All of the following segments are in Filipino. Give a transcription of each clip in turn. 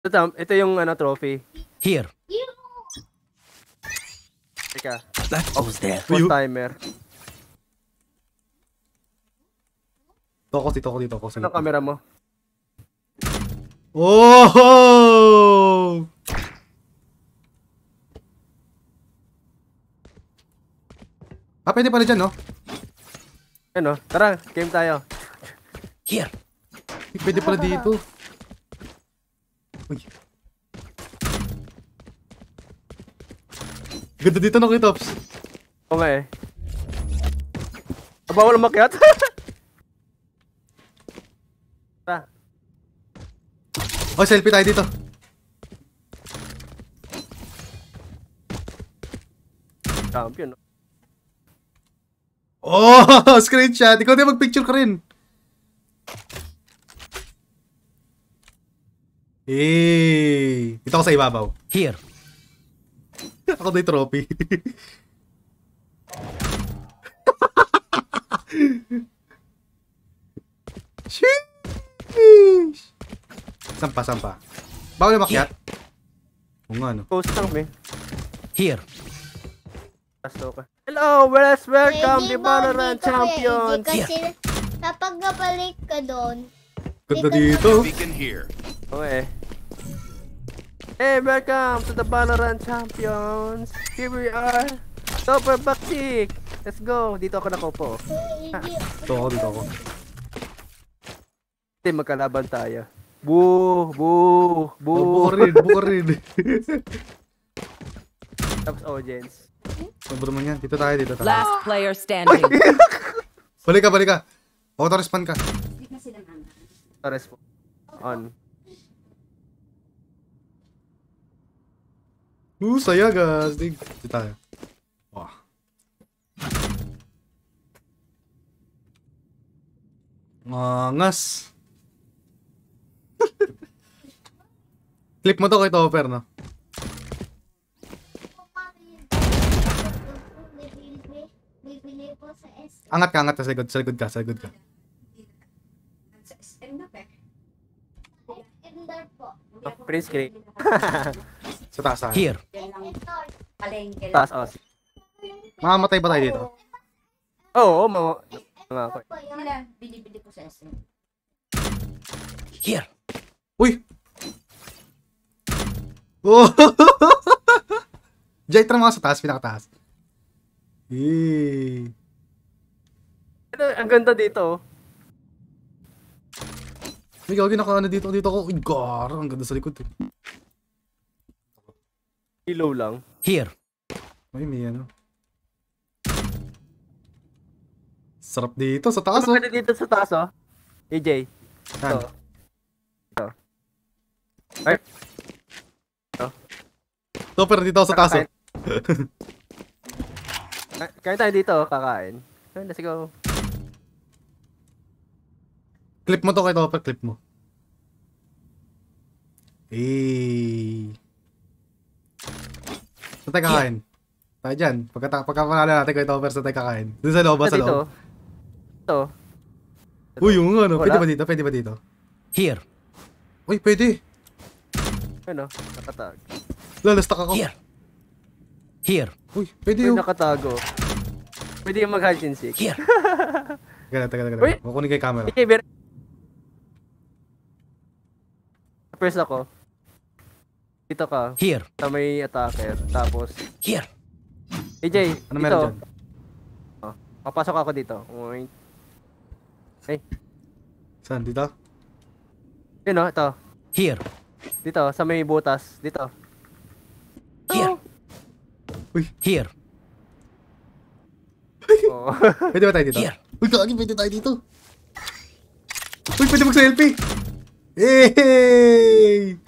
Ito, tam, ito yung ano, trophy. Here. Teka. That was there. First timer. Toko dito, toko dito, toko. Ano camera mo? Oh! Ah, pwede pala dyan, no? Ano? Tara, game tayo. Here. Pwede pala dito. Uy. Ganda dito na kay Tops. Oo nga eh. Aba, walang makiat. Tara. oh, selfie tayo dito. Champion. Oh, screenshot. Ikaw din magpicture ka rin. Hey! Dito ako sa ibabaw. Here. ako na trophy. Sheesh! Sampa, sampa. Bawal na makiat. Oo nga, no. Post lang, eh. Here. Pasto ka. Hello, whereas welcome, the Valorant Champion! Kasi kapag napalik ka doon, Ganda dito. We can hear. Oo eh. Hey, welcome to the Valorant Champions! Here we are! Super Baktik! Let's go! Dito ako nakopo. Ah. Dito ako, dito ako. Hindi, magkalaban tayo. Boo! Boo! Boo! Oh, Bukarin! Bukarin! Tapos audience. Sobro naman yan. Dito tayo, dito tayo. Last player standing. balik ka, balik ka! O, Torres, pan ka. Torres po. On. Hú, Sayaga! gazdig. Di tayo. Wah. Ngangas. Clip mo to kay Topper, no? Angat ka, angat ka, sa likod, sa likod ka, sa likod ka. Free screen. Sa taas tayo. Here. Palengke. Taas, oh. Mamamatay ba tayo dito? Oo, oh, mama... Mga ko. ko sa SM. Here. Uy! Oh! Jay, tara mga sa taas, pinakataas. Yee. Ano, ang ganda dito, oh. May gagawin ako ano dito, dito ako. Uy, gar, ang ganda sa likod. Eh. Reload lang. Here. May may ano. Sarap dito sa taas ano oh. dito sa taas oh? AJ. Saan? Ito. Ay. Ito. So, pero dito sa taas oh. Kain tayo dito, oh. kakain. let's go. Clip mo to kay Topper, clip mo. Eh. Hey. Sa tayo kakain. Yeah. Tayo dyan. Pagka, pagkapangalan natin ko ito over sa tayo kakain. Doon sa loob ah, sa dito. loob? Ito. Ito. Uy, yung ano. Wala. Pwede ba dito? Pwede ba dito? Here. Uy, pwede. Ano? Nakatag. Lalastak ako. Here. Here. Uy, pwede yung... nakatago. Pwede yung mag-hide and seek. Here. Tagal, tagal, tagal. Uy! Kukunin kay camera. Okay, ber... First ako dito ka. Here. Sa may attacker. Tapos... Here. AJ, ano dito. meron dyan? Oh, papasok ako dito. Wait. Hey. Saan? Dito? Yun know, oh, o, ito. Here. Dito, sa may butas. Dito. Here. Oh. Uy. Here. oh. pwede ba tayo dito? Here. Uy, kagin, pwede tayo dito. Uy, pwede magsa-LP. Hey!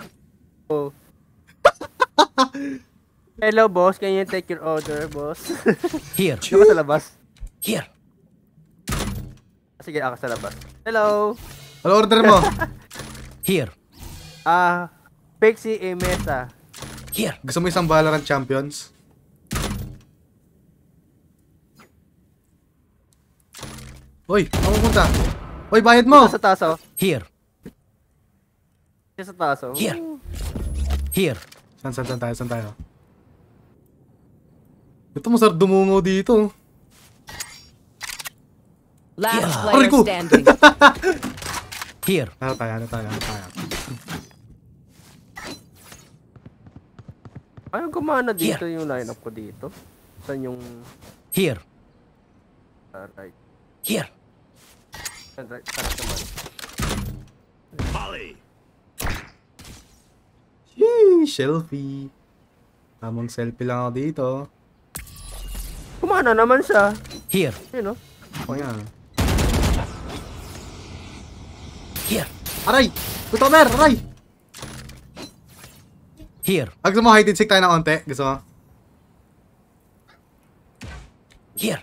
Hello, boss. Can you take your order, boss? Here. Dito sa labas. Here. Sige, ako sa labas. Hello. Ano order mo? Here. Ah, uh, Pixie e Mesa. Here. Gusto mo isang Valorant Champions? Hoy, ako punta. Hoy, bayad mo. Dito sa taso. Oh. Here. Dito sa taso. Oh. Here. Here. San, san, san tayo, san tayo? Ito masarap dumungo dito. Last yeah. player standing. Here. Ano tayo, ano tayo, ano tayo. Ayaw gumana dito Here. yung lineup ko dito. Saan yung... Here. Alright. Ah, Here. Alright, ah, sarap naman. Molly! Yee, selfie. Tamang selfie lang ako dito. Kumana naman siya. Here. Yun, no? Oh. oh, yan. Here. Aray! Puto, Mer! Aray! Here. Ah, gusto mo hide and seek tayo na onte? Gusto mo? Here.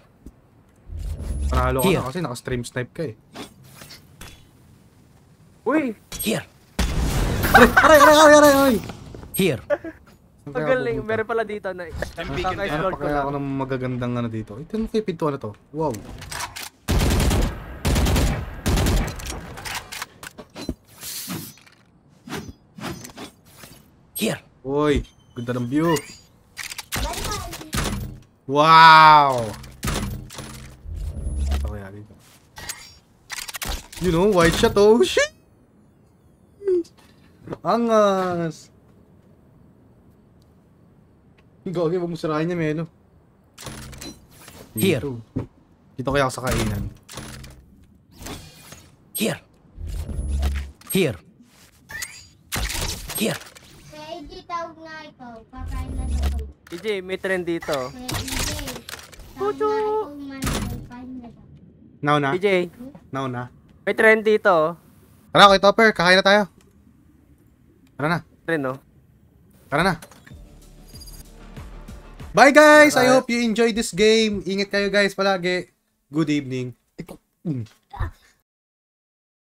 Panalo ka Here. na kasi naka-stream snipe ka eh. Uy! Here! Aray! Aray! Aray! Aray! aray. Here. Ang galing, meron pala dito na Nakaka-explore ko lang. ako ng magagandang ano dito. Ito yung kay pintuan na to. Wow. Here. Uy, ganda ng view. Wow! Ako yan dito. You know, white shot. Oh, shit! Angas! Gawin, huwag mo sirahin niya, Melo. Here. Dito. Dito kaya ako sa kainan. Here. Here. Here. Hey, hindi tawag nga ikaw. Kakain na sa EJ, may trend dito. E Puto! Nauna? EJ. Nauna? May trend dito. Tara, okay, Topper. Kakain na tayo. Tara na. Trend, no? Tara na. Bye guys! Bye. I hope you enjoy this game. Ingat kayo guys palagi. Good evening. Mm.